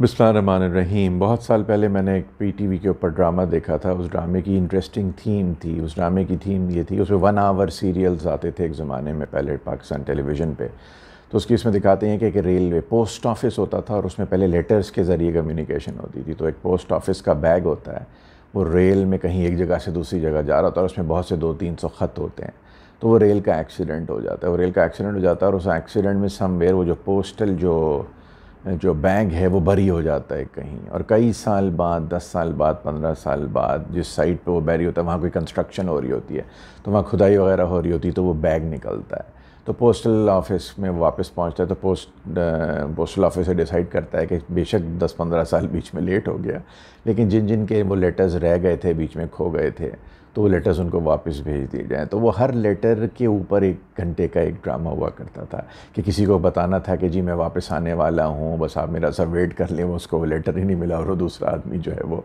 रहीम बहुत साल पहले मैंने एक पी टी वी के ऊपर ड्रामा देखा था उस ड्रामे की इंटरेस्टिंग थीम थी उस ड्रामे की थीम ये थी उसमें वन आवर सीरियल्स आते थे एक ज़माने में पहले पाकिस्तान टेलीविज़न पे तो उसकी इसमें दिखाते हैं कि एक रेलवे पोस्ट ऑफिस होता था और उसमें पहले लेटर्स के ज़रिए कम्युनिकेशन होती थी तो एक पोस्ट ऑफिस का बैग होता है वो रेल में कहीं एक जगह से दूसरी जगह जा रहा होता है और उसमें बहुत से दो तीन सौ ख़त होते हैं तो वो रेल का एक्सीडेंट हो जाता है वो रेल का एक्सीडेंट हो जाता है और उस एक्सीडेंट में समवेयर वो जो पोस्टल जो जो बैग है वो बरी हो जाता है कहीं और कई साल बाद दस साल बाद पंद्रह साल बाद जिस साइट पे वो बैरी होता है वहाँ कोई कंस्ट्रक्शन हो रही होती है तो वहाँ खुदाई वगैरह हो रही होती है तो वो बैग निकलता है तो पोस्टल ऑफिस में वापस पहुँचता है तो पोस्ट पोस्टल ऑफिस डिसाइड करता है कि बेशक दस पंद्रह साल बीच में लेट हो गया लेकिन जिन जिन के वो लेटर्स रह गए थे बीच में खो गए थे तो लेटर्स उनको वापस भेज दिए जाएँ तो वो हर लेटर के ऊपर एक घंटे का एक ड्रामा हुआ करता था कि किसी को बताना था कि जी मैं वापस आने वाला हूँ बस आप मेरा सब वेट कर लें उसको वो लेटर ही नहीं मिला और वो दूसरा आदमी जो है वो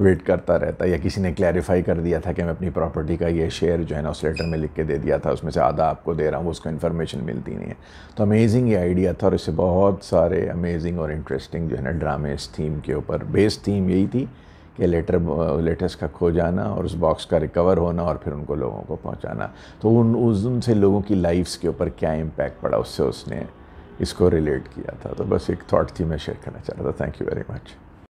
वेट करता रहता या किसी ने क्लैरिफाई कर दिया था कि मैं अपनी प्रॉपर्टी का ये शेयर जो है ना उस लेटर में लिख के दे दिया था उसमें से आधा आपको दे रहा हूँ उसको इन्फॉर्मेशन मिलती नहीं है तो अमेजिंग ये आइडिया था और इससे बहुत सारे अमेजिंग और इंटरेस्टिंग जो है ना ड्रामे इस थीम के ऊपर बेस्ट थीम यही थी कि लेटर लेटर्स का खो जाना और उस बॉक्स का रिकवर होना और फिर उनको लोगों को पहुंचाना तो उन उस दिन से लोगों की लाइफ्स के ऊपर क्या इम्पैक्ट पड़ा उससे उसने इसको रिलेट किया था तो बस एक थाट थी मैं शेयर करना चाह रहा था थैंक यू वेरी मच